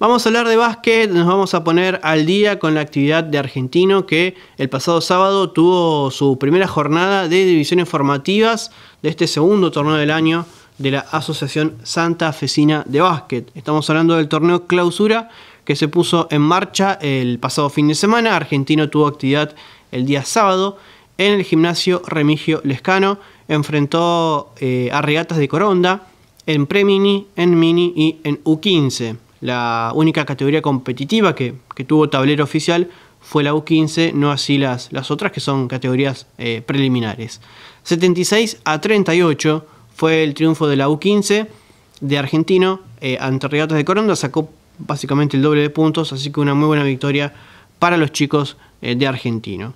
Vamos a hablar de básquet, nos vamos a poner al día con la actividad de Argentino que el pasado sábado tuvo su primera jornada de divisiones formativas de este segundo torneo del año de la Asociación Santa Fecina de Básquet. Estamos hablando del torneo Clausura que se puso en marcha el pasado fin de semana. Argentino tuvo actividad el día sábado en el gimnasio Remigio Lescano, enfrentó eh, a regatas de Coronda en Premini, en Mini y en U15. La única categoría competitiva que, tuvo tablero oficial fue la U15, no así las, las otras que son categorías eh, preliminares. 76 a 38 fue el triunfo de la U15 de Argentino eh, ante Regatas de Coronda, sacó básicamente el doble de puntos, así que una muy buena victoria para los chicos eh, de Argentino.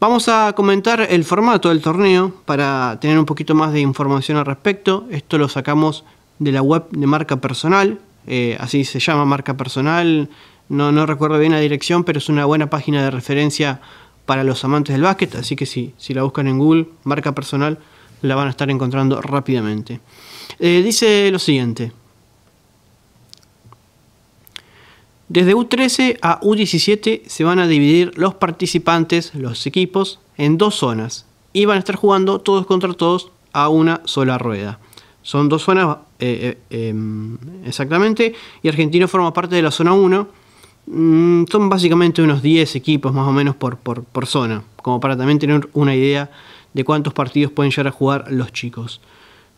Vamos a comentar el formato del torneo para tener un poquito más de información al respecto. Esto lo sacamos de la web de marca personal, eh, así se llama marca personal, no, recuerdo bien la dirección, pero es una buena página de referencia para los amantes del básquet, así que si la buscan en Google, marca personal, la van a estar encontrando rápidamente. Eh, dice lo siguiente. Desde U13 a U17 se van a dividir los participantes, los equipos, en dos zonas y van a estar jugando todos contra todos a una sola rueda. Son dos zonas eh, eh, em, exactamente. Y Argentino forma parte de la zona 1. Mm, son básicamente unos 10 equipos más o menos por, por, zona. Como para también tener una idea de cuántos partidos pueden llegar a jugar los chicos.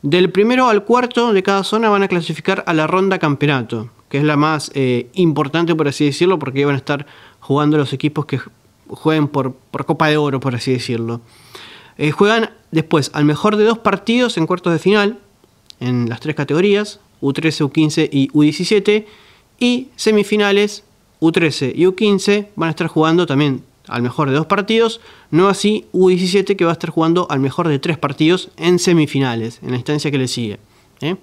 Del primero al cuarto de cada zona van a clasificar a la ronda campeonato. Que es la más eh, importante, por así decirlo, porque van a estar jugando los equipos que juegan por, Copa de Oro, por así decirlo. juegan después al mejor de dos partidos en cuartos de final, en las tres categorías, U13, U15 y U17. Y semifinales, U13 y U15 van a estar jugando también al mejor de dos partidos, no así U17 que va a estar jugando al mejor de tres partidos en semifinales, en la instancia que le sigue. ¿eh?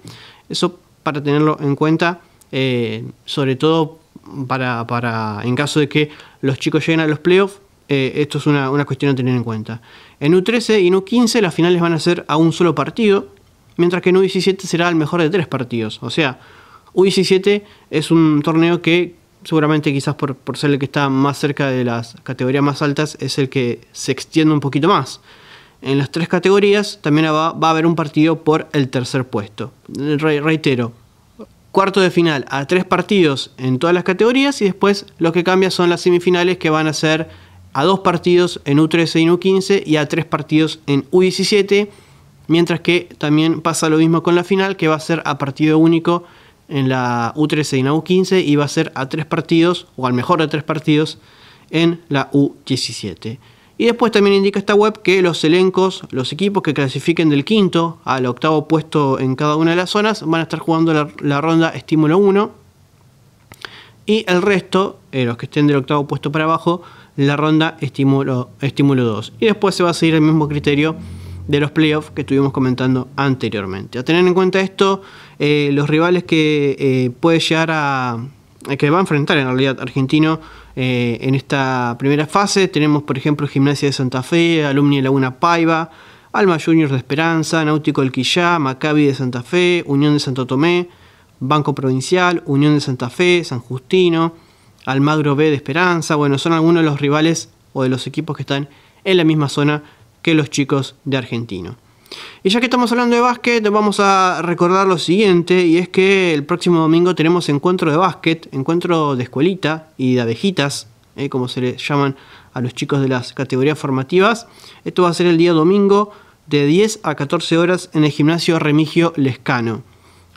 Eso para tenerlo en cuenta, eh, sobre todo para, en caso de que los chicos lleguen a los playoffs, eh, esto es una, una cuestión a tener en cuenta. En U13 y en U15 las finales van a ser a un solo partido, mientras que en U17 será el mejor de tres partidos. O sea, U17 es un torneo que seguramente quizás por, ser el que está más cerca de las categorías más altas es el que se extiende un poquito más. En las tres categorías también va, a haber un partido por el tercer puesto. reitero, cuarto de final a tres partidos en todas las categorías y después lo que cambia son las semifinales que van a ser a dos partidos en U13 y U15 y a tres partidos en U17 Mientras que también pasa lo mismo con la final, que va a ser a partido único en la U13 y en la U15 y va a ser a tres partidos, o al mejor de tres partidos, en la U17. Y después también indica esta web que los elencos, los equipos que clasifiquen del quinto al octavo puesto en cada una de las zonas, van a estar jugando la, ronda estímulo 1. Y el resto, eh, los que estén del octavo puesto para abajo, la ronda estímulo, estímulo 2. Y después se va a seguir el mismo criterio de los playoffs que estuvimos comentando anteriormente. A tener en cuenta esto, eh, los rivales que eh, puede llegar a. que va a enfrentar en realidad Argentino eh, en esta primera fase, tenemos por ejemplo Gimnasia de Santa Fe, Alumni de Laguna Paiva, Alma Juniors de Esperanza, Náutico El Quillá, Maccabi de Santa Fe, Unión de Santo Tomé, Banco Provincial, Unión de Santa Fe, San Justino, Almagro B de Esperanza. Bueno, son algunos de los rivales o de los equipos que están en la misma zona que los chicos de Argentino. Y ya que estamos hablando de básquet, vamos a recordar lo siguiente, y es que el próximo domingo tenemos encuentro de básquet, encuentro de escuelita y de abejitas, eh, como se le llaman a los chicos de las categorías formativas. Esto va a ser el día domingo de 10 a 14 horas en el gimnasio Remigio Lescano.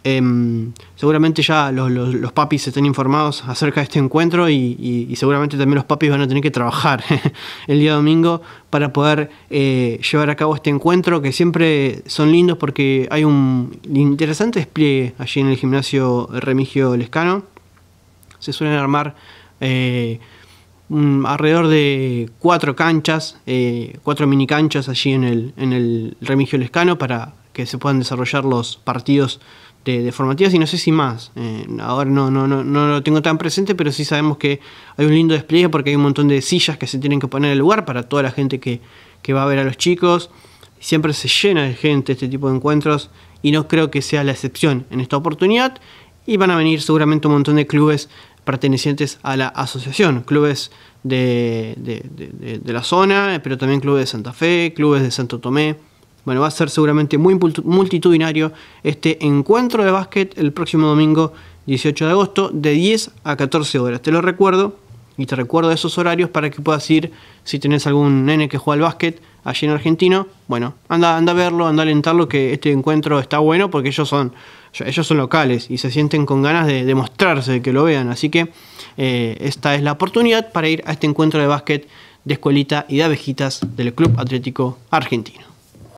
Em, seguramente ya los, papis estén informados acerca de este encuentro y, seguramente también los papis van a tener que trabajar el día domingo para poder eh, llevar a cabo este encuentro que siempre son lindos porque hay un interesante despliegue allí en el gimnasio Remigio Lescano. Se suelen armar eh, alrededor de cuatro canchas, eh, cuatro mini canchas allí en el, en el Remigio Lescano para que se puedan desarrollar los partidos de, formativas y no sé si más. Eh, ahora no, no, no, no lo tengo tan presente, pero sí sabemos que hay un lindo despliegue porque hay un montón de sillas que se tienen que poner en el lugar para toda la gente que, va a ver a los chicos. Siempre se llena de gente este tipo de encuentros y no creo que sea la excepción en esta oportunidad. Y van a venir seguramente un montón de clubes pertenecientes a la asociación, clubes de, la zona, eh, pero también clubes de Santa Fe, clubes de Santo Tomé. Bueno, va a ser seguramente muy multitudinario este encuentro de básquet el próximo domingo 18 de agosto de 10 a 14 horas. Te lo recuerdo y te recuerdo esos horarios para que puedas ir si tenés algún nene que juega al básquet allí en Argentino. Bueno, anda, anda a verlo, anda a alentarlo que este encuentro está bueno porque ellos son, ellos son locales y se sienten con ganas de demostrarse, de que lo vean. Así que eh, esta es la oportunidad para ir a este encuentro de básquet de escuelita y de abejitas del Club Atlético Argentino.